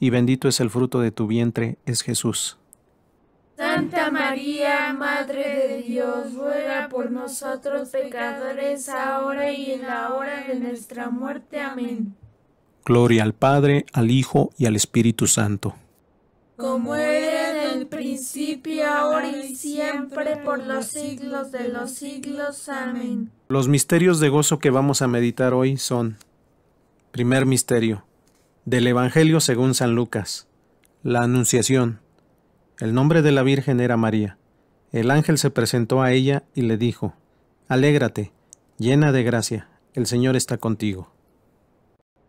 y bendito es el fruto de tu vientre, es Jesús. Santa María, Madre de Dios, ruega por nosotros pecadores, ahora y en la hora de nuestra muerte. Amén. Gloria al Padre, al Hijo y al Espíritu Santo. Como era en el principio, ahora y siempre, por los siglos de los siglos. Amén. Los misterios de gozo que vamos a meditar hoy son, primer misterio, del Evangelio según San Lucas. La Anunciación. El nombre de la Virgen era María. El ángel se presentó a ella y le dijo, Alégrate, llena de gracia, el Señor está contigo.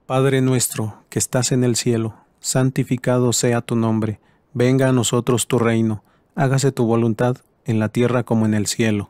Padre nuestro, que estás en el cielo, santificado sea tu nombre, venga a nosotros tu reino, hágase tu voluntad en la tierra como en el cielo.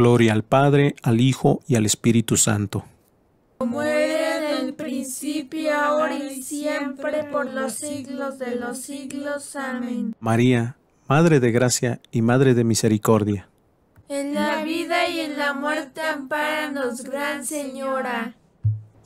Gloria al Padre, al Hijo y al Espíritu Santo. Como era en el principio, ahora y siempre, por los siglos de los siglos. Amén. María, Madre de Gracia y Madre de Misericordia. En la vida y en la muerte, ampáranos, Gran Señora.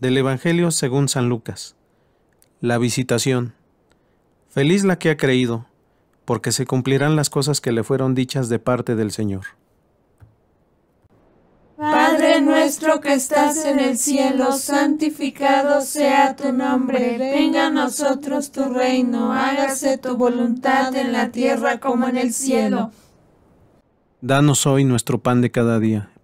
del Evangelio según San Lucas. La visitación. Feliz la que ha creído, porque se cumplirán las cosas que le fueron dichas de parte del Señor. Padre nuestro que estás en el cielo, santificado sea tu nombre, venga a nosotros tu reino, hágase tu voluntad en la tierra como en el cielo. Danos hoy nuestro pan de cada día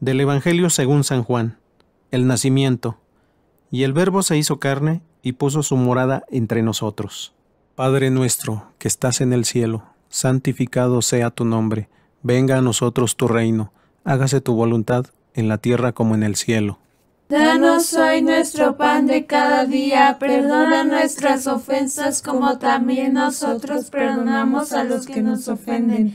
del Evangelio según San Juan, el nacimiento. Y el Verbo se hizo carne y puso su morada entre nosotros. Padre nuestro, que estás en el cielo, santificado sea tu nombre, venga a nosotros tu reino, hágase tu voluntad en la tierra como en el cielo. Danos hoy nuestro pan de cada día, perdona nuestras ofensas como también nosotros perdonamos a los que nos ofenden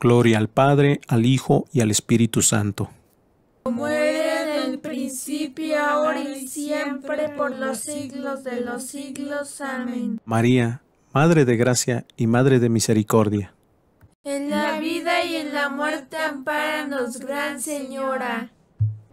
Gloria al Padre, al Hijo y al Espíritu Santo. Como era en el principio, ahora y siempre, por los siglos de los siglos. Amén. María, Madre de Gracia y Madre de Misericordia. En la vida y en la muerte, ampáranos, Gran Señora.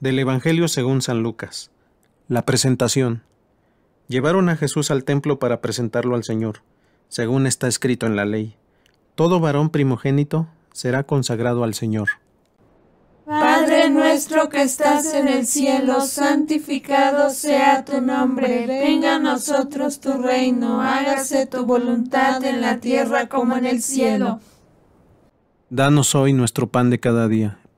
del Evangelio según San Lucas. La presentación. Llevaron a Jesús al templo para presentarlo al Señor, según está escrito en la ley. Todo varón primogénito será consagrado al Señor. Padre nuestro que estás en el cielo, santificado sea tu nombre. Venga a nosotros tu reino, hágase tu voluntad en la tierra como en el cielo. Danos hoy nuestro pan de cada día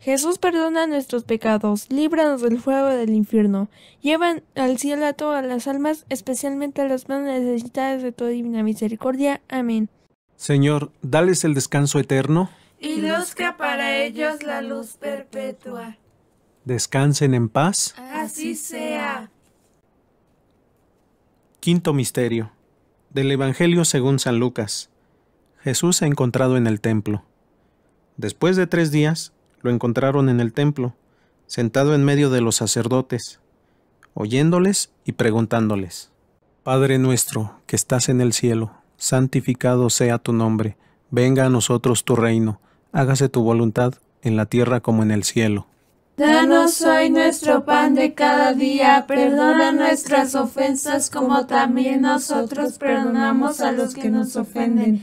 Jesús perdona nuestros pecados, líbranos del fuego del infierno, llevan al cielo a todas las almas, especialmente a las más necesitadas de tu divina misericordia. Amén. Señor, dales el descanso eterno. Y luzca para ellos la luz perpetua. Descansen en paz. Así sea. Quinto Misterio. Del Evangelio según San Lucas. Jesús se ha encontrado en el templo. Después de tres días, lo encontraron en el templo, sentado en medio de los sacerdotes, oyéndoles y preguntándoles, Padre nuestro, que estás en el cielo, santificado sea tu nombre, venga a nosotros tu reino, hágase tu voluntad en la tierra como en el cielo. Danos hoy nuestro pan de cada día, perdona nuestras ofensas como también nosotros perdonamos a los que nos ofenden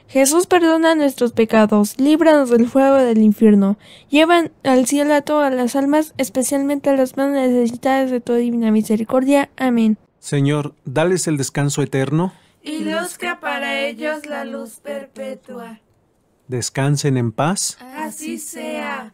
Jesús perdona nuestros pecados, líbranos del fuego del infierno, llevan al cielo a todas las almas, especialmente a las más necesitadas de tu divina misericordia. Amén. Señor, dales el descanso eterno y luzca para ellos la luz perpetua. Descansen en paz. Así sea.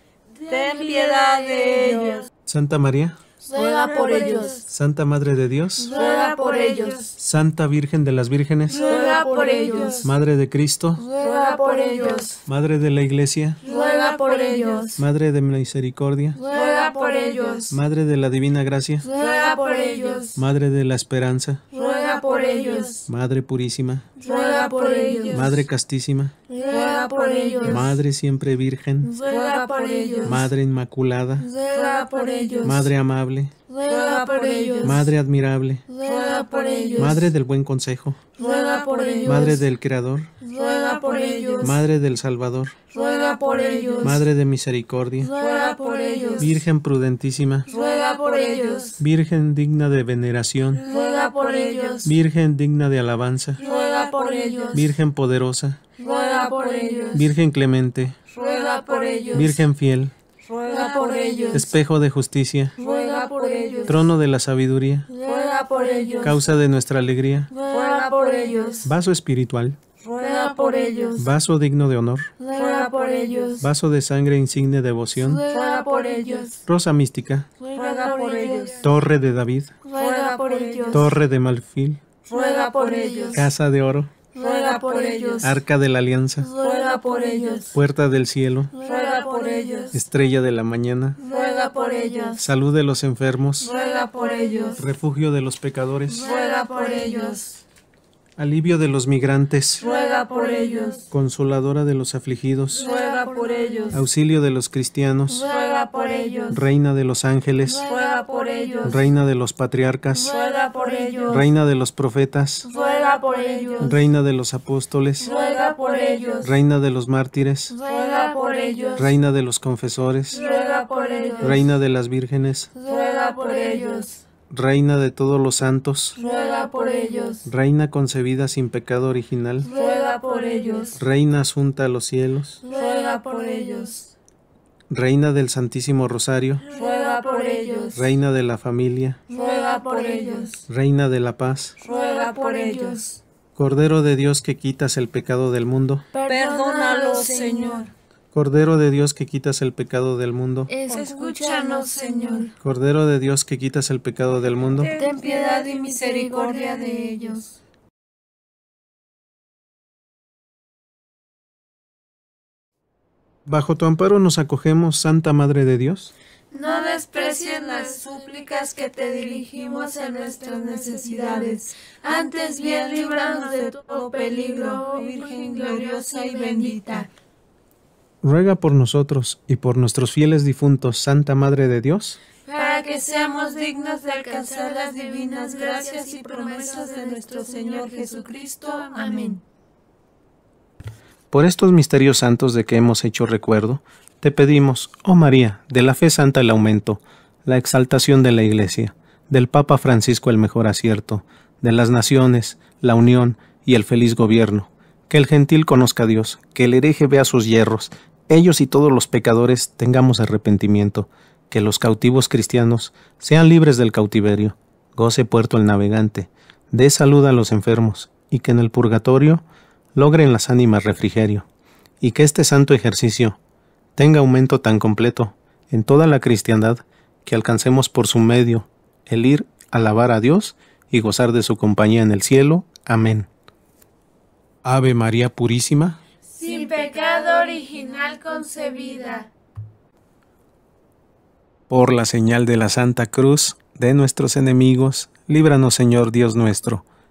ten piedad de ellos. Santa María, ruega por ellos. Santa Madre de Dios, ruega por ellos. Santa Virgen de las Vírgenes, ruega por ellos. Madre de Cristo, ruega por ellos. Madre de la Iglesia, ruega por ellos. Madre de Misericordia, ruega por ellos. Madre de la Divina Gracia, ruega por ellos. Madre de la Esperanza, ruega por ellos. Madre Purísima, ruega por ellos. Madre Castísima, Madre siempre virgen, Madre inmaculada, Madre amable, Madre admirable, Madre del buen consejo, Madre del Creador, Madre del Salvador, Madre de misericordia, Virgen prudentísima, Virgen digna de veneración, Virgen digna de alabanza, Virgen poderosa, Virgen clemente, Virgen fiel, Espejo de justicia, Trono de la sabiduría, Causa de nuestra alegría, Vaso espiritual, Vaso digno de honor, Vaso de sangre insigne devoción, Rosa mística, Torre de David, Torre de Malfil, Casa de oro, por Arca de la Alianza, Puerta del Cielo, Estrella de la Mañana, Salud de los enfermos, Refugio de los pecadores, Alivio de los migrantes, Consoladora de los afligidos, Auxilio de los cristianos, Reina de los ángeles, Reina de los patriarcas, Reina de los profetas, Reina de los apóstoles, por ellos. Reina de los mártires, Reina de los confesores, Reina de las vírgenes, Reina de todos los santos, Reina concebida sin pecado original, Reina asunta a los cielos, Reina del Santísimo Rosario, Reina de la familia, Reina de la paz, por ellos. Cordero de Dios que quitas el pecado del mundo, perdónalos, Señor. Cordero de Dios que quitas el pecado del mundo, escúchanos, Señor. Cordero de Dios que quitas el pecado del mundo, ten piedad y misericordia de ellos. Bajo tu amparo nos acogemos, Santa Madre de Dios. No desprecien las súplicas que te dirigimos en nuestras necesidades. Antes bien, líbranos de todo peligro, Virgen gloriosa y bendita. Ruega por nosotros y por nuestros fieles difuntos, Santa Madre de Dios, para que seamos dignos de alcanzar las divinas gracias y promesas de nuestro Señor Jesucristo. Amén. Por estos misterios santos de que hemos hecho recuerdo, te pedimos, oh María, de la fe santa el aumento, la exaltación de la Iglesia, del Papa Francisco el mejor acierto, de las naciones, la unión y el feliz gobierno, que el gentil conozca a Dios, que el hereje vea sus hierros, ellos y todos los pecadores tengamos arrepentimiento, que los cautivos cristianos sean libres del cautiverio, goce puerto el navegante, dé salud a los enfermos, y que en el purgatorio logren las ánimas refrigerio, y que este santo ejercicio tenga aumento tan completo en toda la cristiandad que alcancemos por su medio el ir a alabar a Dios y gozar de su compañía en el cielo. Amén. Ave María Purísima, sin pecado original concebida. Por la señal de la Santa Cruz de nuestros enemigos, líbranos Señor Dios nuestro